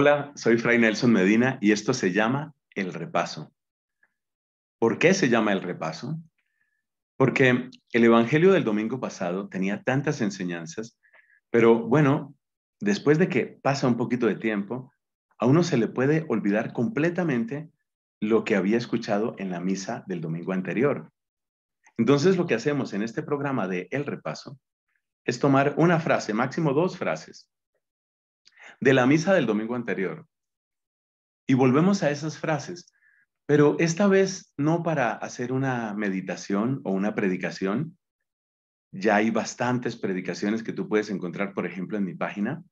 Hola, soy Fray Nelson Medina y esto se llama El Repaso. ¿Por qué se llama El Repaso? Porque el Evangelio del domingo pasado tenía tantas enseñanzas, pero bueno, después de que pasa un poquito de tiempo, a uno se le puede olvidar completamente lo que había escuchado en la misa del domingo anterior. Entonces lo que hacemos en este programa de El Repaso es tomar una frase, máximo dos frases, de la misa del domingo anterior. Y volvemos a esas frases, pero esta vez no para hacer una meditación o una predicación. Ya hay bastantes predicaciones que tú puedes encontrar, por ejemplo, en mi página,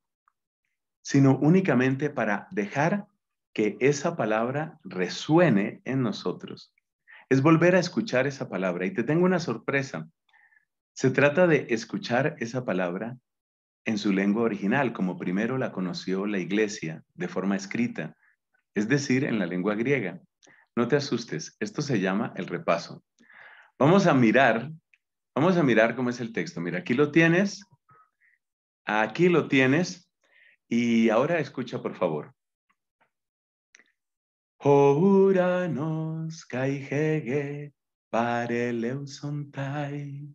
sino únicamente para dejar que esa palabra resuene en nosotros. Es volver a escuchar esa palabra. Y te tengo una sorpresa. Se trata de escuchar esa palabra en su lengua original, como primero la conoció la iglesia, de forma escrita, es decir, en la lengua griega. No te asustes, esto se llama el repaso. Vamos a mirar, vamos a mirar cómo es el texto. Mira, aquí lo tienes, aquí lo tienes, y ahora escucha, por favor. pareleusontai.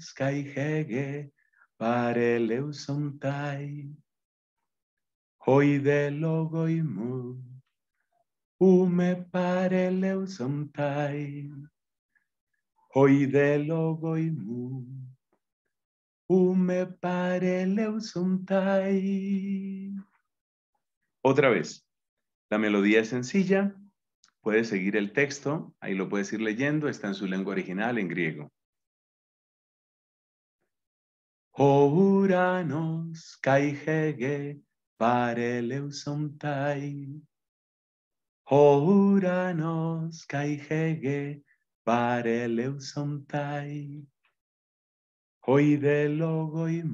Sky hege pareleusontai hoy de logoimu ume pareleusontai hoy de logoimu ume pareleusontai otra vez la melodía es sencilla puedes seguir el texto ahí lo puedes ir leyendo está en su lengua original en griego o Uranos pareleu pareleusontai. Oh, Uranos Hoy pareleusontai. Oide sontai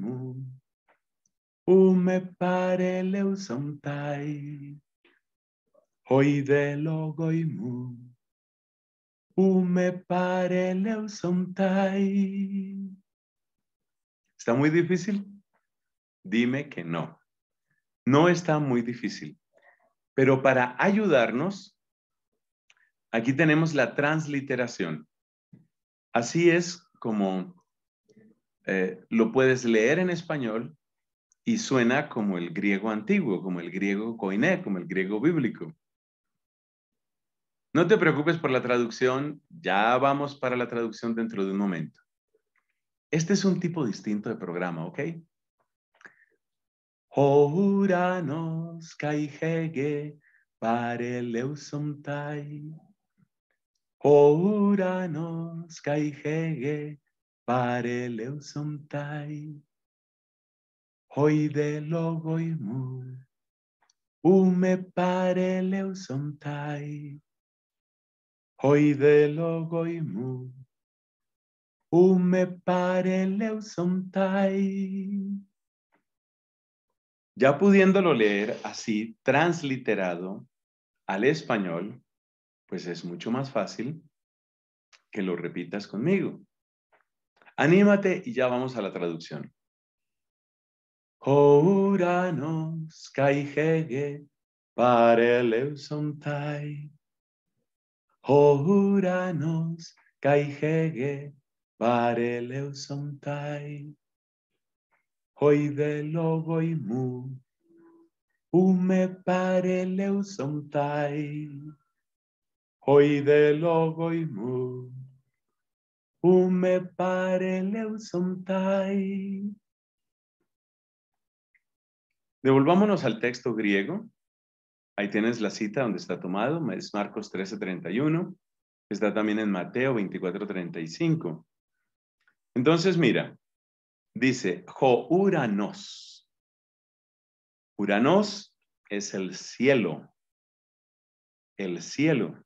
Ume pareleusontai. Oide hume pareleu pareleusontai. ¿Está muy difícil? Dime que no. No está muy difícil. Pero para ayudarnos, aquí tenemos la transliteración. Así es como eh, lo puedes leer en español y suena como el griego antiguo, como el griego koiné, como el griego bíblico. No te preocupes por la traducción, ya vamos para la traducción dentro de un momento. Este es un tipo distinto de programa, ¿ok? Houranos kaihege pareleusomtai. Houranos pare leusontai. Hoy de logoimu. Ume leusontai. Hoy de mu. Ya pudiéndolo leer así transliterado al español, pues es mucho más fácil que lo repitas conmigo. Anímate y ya vamos a la traducción. pareleusontai. kai hege pareleusontai hoy de logo y mu, ume pareleusontai, hoy de logo y mu, ume pareleusontai. Devolvámonos al texto griego. Ahí tienes la cita donde está tomado, es Marcos 13:31. Está también en Mateo 24:35. Entonces, mira, dice, jo Uranos. Uranos es el cielo. El cielo.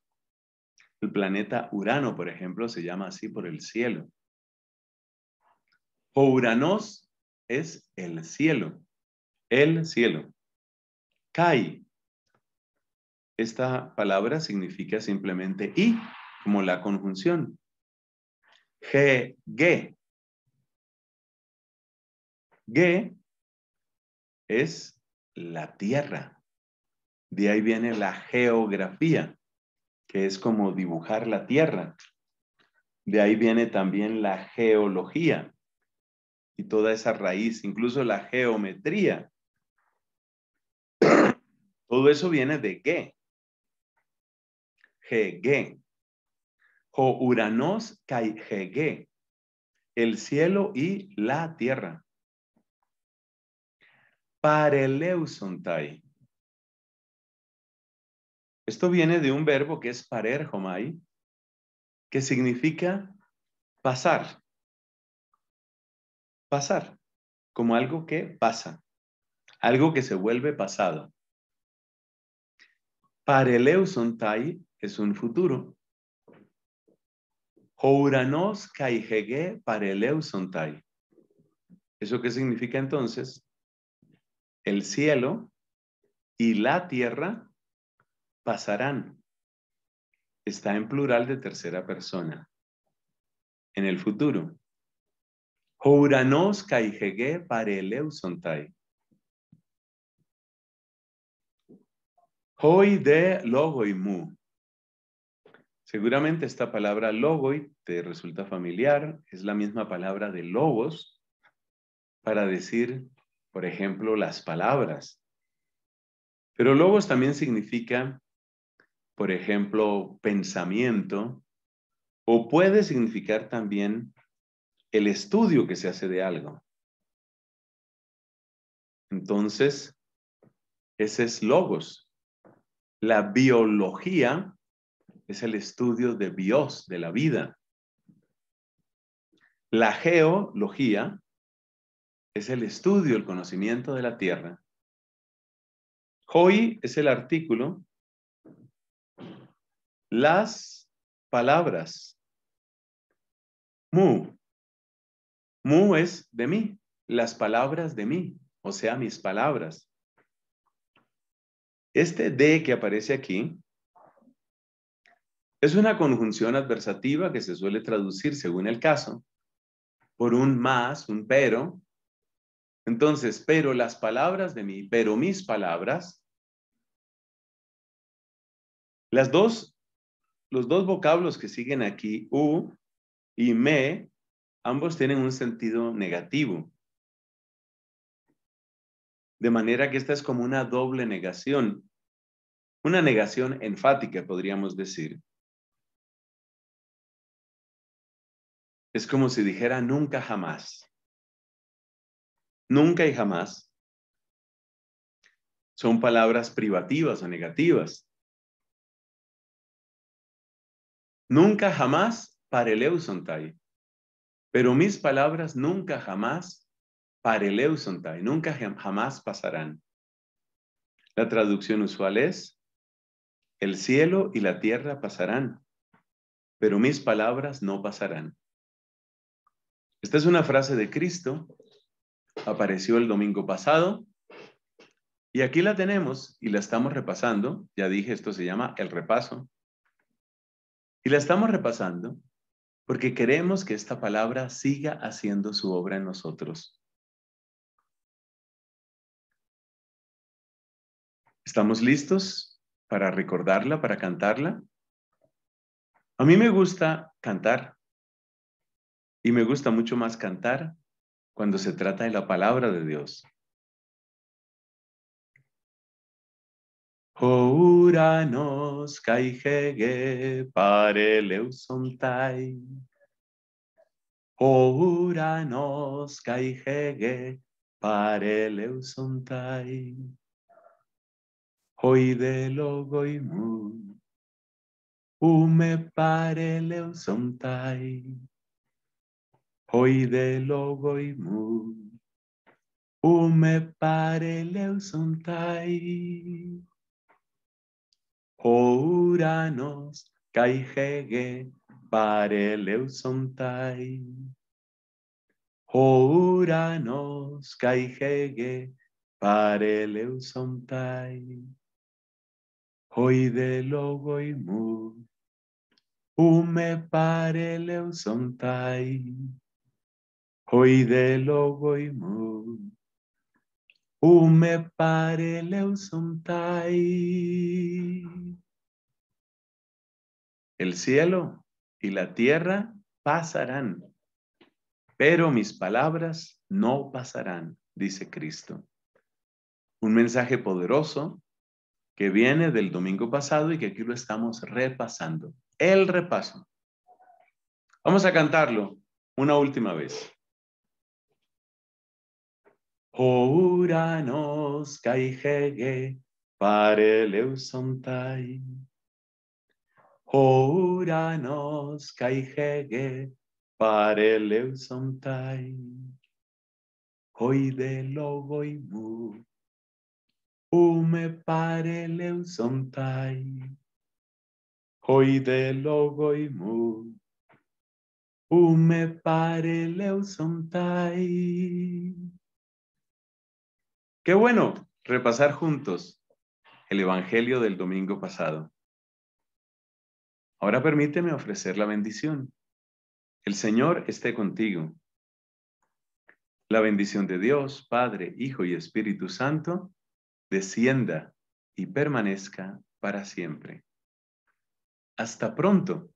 El planeta Urano, por ejemplo, se llama así por el cielo. Jo es el cielo. El cielo. Kai. Esta palabra significa simplemente y, como la conjunción. Ge, ge, Ge es la tierra. De ahí viene la geografía, que es como dibujar la tierra. De ahí viene también la geología y toda esa raíz, incluso la geometría. Todo eso viene de Ge. Ge, O Uranos kai Ge. El cielo y la tierra pareleusontai. Esto viene de un verbo que es parerjomai, que significa pasar. Pasar, como algo que pasa, algo que se vuelve pasado. Pareleusontai es un futuro. Houranos kaihege pareleusontai. ¿Eso qué significa entonces? el cielo y la tierra pasarán. Está en plural de tercera persona. En el futuro. Houranos kaihege pareleusontai. Hoy de mu Seguramente esta palabra logoi te resulta familiar, es la misma palabra de lobos para decir por ejemplo, las palabras. Pero logos también significa, por ejemplo, pensamiento, o puede significar también el estudio que se hace de algo. Entonces, ese es logos. La biología es el estudio de bios, de la vida. La geología es el estudio, el conocimiento de la tierra. Hoy es el artículo las palabras. Mu. Mu es de mí, las palabras de mí, o sea, mis palabras. Este de que aparece aquí es una conjunción adversativa que se suele traducir según el caso por un más, un pero, entonces, pero las palabras de mí, pero mis palabras, las dos, los dos vocablos que siguen aquí, u y me, ambos tienen un sentido negativo. De manera que esta es como una doble negación, una negación enfática, podríamos decir. Es como si dijera nunca jamás nunca y jamás son palabras privativas o negativas. Nunca jamás pareleusontai. Pero mis palabras nunca jamás pareleusontai, nunca jamás pasarán. La traducción usual es, el cielo y la tierra pasarán, pero mis palabras no pasarán. Esta es una frase de Cristo apareció el domingo pasado. Y aquí la tenemos y la estamos repasando. Ya dije, esto se llama el repaso. Y la estamos repasando porque queremos que esta palabra siga haciendo su obra en nosotros. ¿Estamos listos para recordarla, para cantarla? A mí me gusta cantar y me gusta mucho más cantar cuando se trata de la palabra de Dios. O uranos caijege pareleusontai. O uranos caijege pareleusontai. Hoy de logoimu, ume pareleusontai. Hoy de Logo ume pare leusontai. O uranos, caijege, pare leusontai. O uranos, caijege, pare leusontai. Hoy de logoimu, ume pare leusontai. Hoy de lo pare El cielo y la tierra pasarán, pero mis palabras no pasarán, dice Cristo. Un mensaje poderoso que viene del domingo pasado y que aquí lo estamos repasando. El repaso. Vamos a cantarlo una última vez. O Uranos caigege pareleusontai. O Uranos hege pareleusontai. Hoy de logo y mu Ume pareleusontai. Hoy de logo y mu. Ume pareleusontai. Qué bueno repasar juntos el Evangelio del domingo pasado. Ahora permíteme ofrecer la bendición. El Señor esté contigo. La bendición de Dios, Padre, Hijo y Espíritu Santo, descienda y permanezca para siempre. Hasta pronto.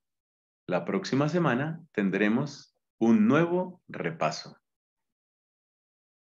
La próxima semana tendremos un nuevo repaso.